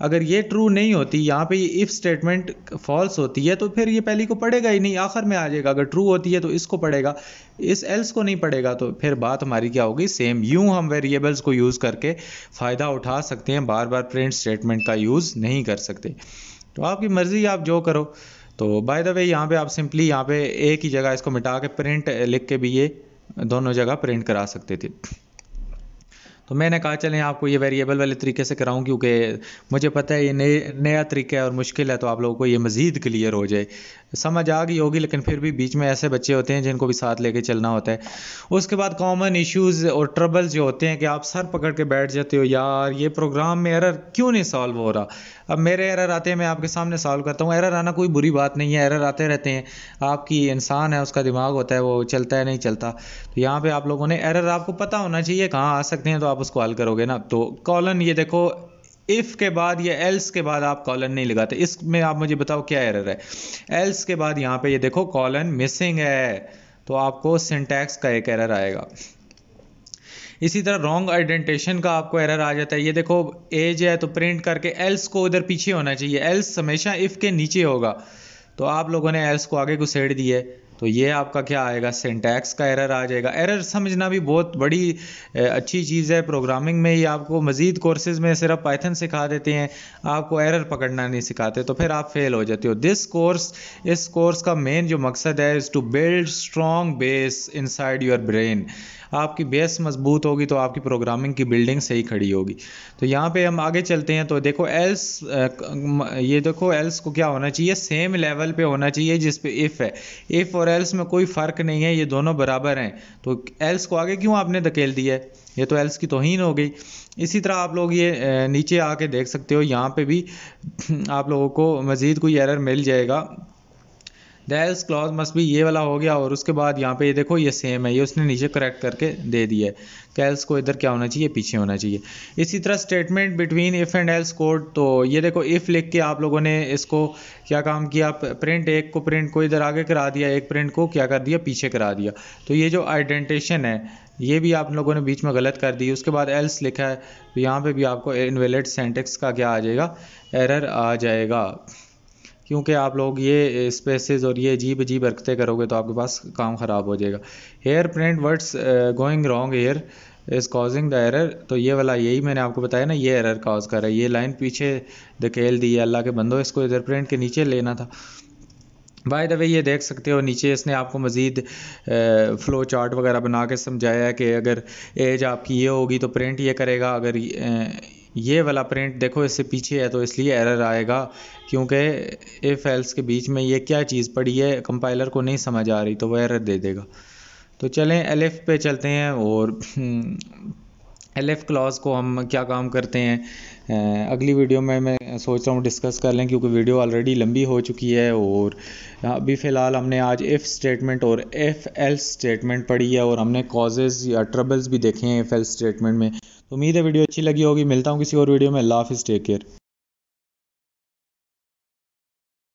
अगर ये ट्रू नहीं होती यहाँ पे ये इफ़ स्टेटमेंट फॉल्स होती है तो फिर ये पहली को पड़ेगा ही नहीं आखिर में आ जाएगा अगर ट्रू होती है तो इसको पड़ेगा इस एल्स को नहीं पड़ेगा तो फिर बात हमारी क्या होगी सेम यूं हम वेरिएबल्स को यूज़ करके फ़ायदा उठा सकते हैं बार बार प्रिंट स्टेटमेंट का यूज़ नहीं कर सकते तो आपकी मर्ज़ी आप जो करो तो बाय द वे यहाँ पे आप सिंपली यहाँ पे एक ही जगह इसको मिटा के प्रिंट लिख के भी ये दोनों जगह प्रिंट करा सकते थे तो मैंने कहा चलें आपको ये वेरिएबल वाले तरीके से कराऊँ क्योंकि मुझे पता है ये नए नया तरीका है और मुश्किल है तो आप लोगों को ये मज़ीद क्लियर हो जाए समझ आ गई होगी लेकिन फिर भी बीच में ऐसे बच्चे होते हैं जिनको भी साथ लेके चलना होता है उसके बाद कॉमन इश्यूज़ और ट्रबल्स जो होते हैं कि आप सर पकड़ के बैठ जाते हो यार ये प्रोग्राम में एरर क्यों नहीं सॉल्व हो रहा अब मेरे एरर आते हैं मैं आपके सामने सॉल्व करता हूँ एरर आना कोई बुरी बात नहीं है एरर आते रहते हैं आपकी इंसान है उसका दिमाग होता है वो चलता है नहीं चलता तो यहाँ पे आप लोगों ने एरर आपको पता होना चाहिए कहाँ आ सकते हैं तो आप उसको हल करोगे ना तो कॉलन ये देखो इफ़ के बाद या एल्स के बाद आप कॉलन नहीं लगाते इसमें आप मुझे बताओ क्या एरर है एल्स के बाद यहाँ पे ये देखो कॉलन मिसिंग है तो आपको सिंटैक्स का एक एरर आएगा इसी तरह रॉन्ग आइडेंटेशन का आपको एरर आ जाता है ये देखो एज है तो प्रिंट करके एल्स को इधर पीछे होना चाहिए एल्स हमेशा इफ़ के नीचे होगा तो आप लोगों ने एल्स को आगे घुसेड़ दिए तो ये आपका क्या आएगा सेंटैक्स का एरर आ जाएगा एरर समझना भी बहुत बड़ी अच्छी चीज़ है प्रोग्रामिंग में ये आपको मज़ीद कोर्सेज में सिर्फ पाइथन सिखा देते हैं आपको एरर पकड़ना नहीं सिखाते तो फिर आप फेल हो जाते हो दिस कोर्स इस कोर्स का मेन जो मकसद है is to build strong base inside your brain आपकी बेस मजबूत होगी तो आपकी प्रोग्रामिंग की बिल्डिंग सही खड़ी होगी तो यहाँ पे हम आगे चलते हैं तो देखो एल्स ये देखो एल्स को क्या होना चाहिए सेम लेवल पे होना चाहिए जिस पे इफ़ है इफ़ और एल्स में कोई फ़र्क नहीं है ये दोनों बराबर हैं तो एल्स को आगे क्यों आपने धकेल दिया है ये तो एल्स की तोहन हो गई इसी तरह आप लोग ये नीचे आके देख सकते हो यहाँ पे भी आप लोगों को मज़ीद कोई एरर मिल जाएगा डैश क्लॉज मस्ट भी ये वाला हो गया और उसके बाद यहाँ पे ये देखो ये सेम है ये उसने नीचे करेक्ट करके दे दिया है कैल्स को इधर क्या होना चाहिए पीछे होना चाहिए इसी तरह statement between if and else code तो ये देखो इफ़ लिख के आप लोगों ने इसको क्या काम किया प्रिंट एक को प्रिंट को इधर आगे करा दिया एक प्रिंट को क्या कर दिया पीछे करा दिया तो ये जो आइडेंटेशन है ये भी आप लोगों ने बीच में गलत कर दी उसके बाद एल्स लिखा है तो यहाँ पर भी आपको इनवेलिड सेंटेक्स का क्या आ जाएगा एरर आ जाएगा क्योंकि आप लोग ये स्पेसेस और ये अजीब अजीब रखते करोगे तो आपके पास काम ख़राब हो जाएगा here print words going wrong here is causing the error तो ये वाला यही मैंने आपको बताया ना ये एरर कॉज कर रहा है ये लाइन पीछे धकेल दी है अल्लाह के बंदो इसको इधर प्रिंट के नीचे लेना था बाय द वे ये देख सकते हो नीचे इसने आपको मज़ीद फ़्लो चार्ट वगैरह बना के समझाया है कि अगर एज आपकी ये होगी तो प्रिंट ये करेगा अगर ये वाला प्रिंट देखो इससे पीछे है तो इसलिए एरर आएगा क्योंकि इफ़ एल्स के बीच में ये क्या चीज़ पड़ी है कंपाइलर को नहीं समझ आ रही तो वो एरर दे देगा तो चलें एल पे चलते हैं और एल एफ क्लॉज को हम क्या काम करते हैं अगली वीडियो में मैं सोच रहा हूँ डिस्कस कर लें क्योंकि वीडियो ऑलरेडी लंबी हो चुकी है और अभी फ़िलहाल हमने आज इफ़ स्टेटमेंट और एफ एल्स स्टेटमेंट पढ़ी है और हमने कॉजेज़ या ट्रबल्स भी देखे हैं एफ एल्स स्टेटमेंट में उम्मीद है वीडियो अच्छी लगी होगी मिलता हूँ किसी और वीडियो में लाफ हाफिज़ टेक केयर